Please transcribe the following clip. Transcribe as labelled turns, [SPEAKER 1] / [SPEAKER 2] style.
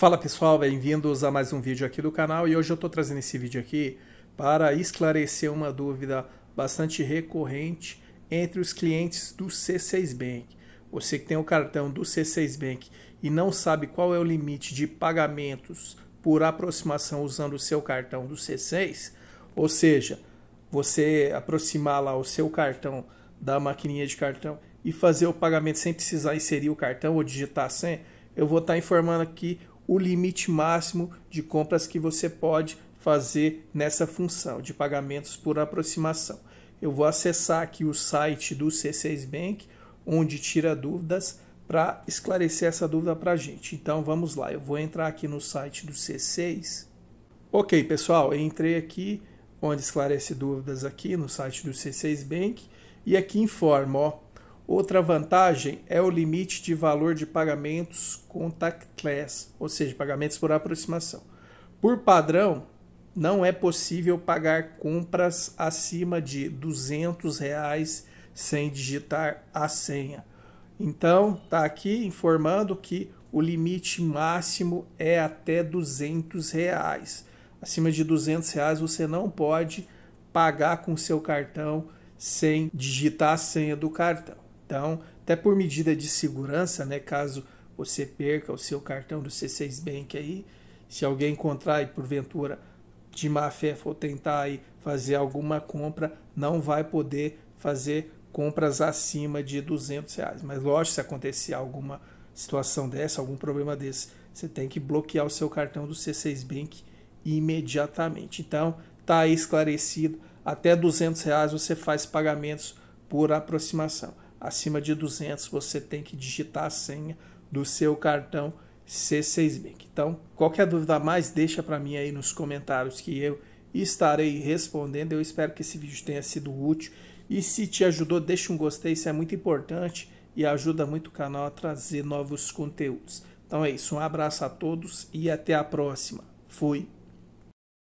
[SPEAKER 1] Fala pessoal, bem-vindos a mais um vídeo aqui do canal e hoje eu estou trazendo esse vídeo aqui para esclarecer uma dúvida bastante recorrente entre os clientes do C6 Bank. Você que tem o cartão do C6 Bank e não sabe qual é o limite de pagamentos por aproximação usando o seu cartão do C6, ou seja, você aproximar lá o seu cartão da maquininha de cartão e fazer o pagamento sem precisar inserir o cartão ou digitar a senha, eu vou estar tá informando aqui o limite máximo de compras que você pode fazer nessa função de pagamentos por aproximação. Eu vou acessar aqui o site do C6 Bank, onde tira dúvidas para esclarecer essa dúvida para a gente. Então vamos lá, eu vou entrar aqui no site do C6. Ok, pessoal, eu entrei aqui onde esclarece dúvidas aqui no site do C6 Bank e aqui informa, ó, Outra vantagem é o limite de valor de pagamentos contactless, ou seja, pagamentos por aproximação. Por padrão, não é possível pagar compras acima de R$ 200 reais sem digitar a senha. Então, está aqui informando que o limite máximo é até R$ 200 reais. Acima de R$ 200 reais você não pode pagar com seu cartão sem digitar a senha do cartão. Então, até por medida de segurança, né, caso você perca o seu cartão do C6 Bank aí, se alguém encontrar e porventura de má fé for tentar aí fazer alguma compra, não vai poder fazer compras acima de 200 reais. Mas lógico, se acontecer alguma situação dessa, algum problema desse, você tem que bloquear o seu cartão do C6 Bank imediatamente. Então, tá aí esclarecido, até 200 reais você faz pagamentos por aproximação acima de 200 você tem que digitar a senha do seu cartão c 6 Bank. Então, qualquer é dúvida a mais, deixa para mim aí nos comentários que eu estarei respondendo. Eu espero que esse vídeo tenha sido útil e se te ajudou, deixa um gostei, isso é muito importante e ajuda muito o canal a trazer novos conteúdos. Então é isso, um abraço a todos e até a próxima. Fui!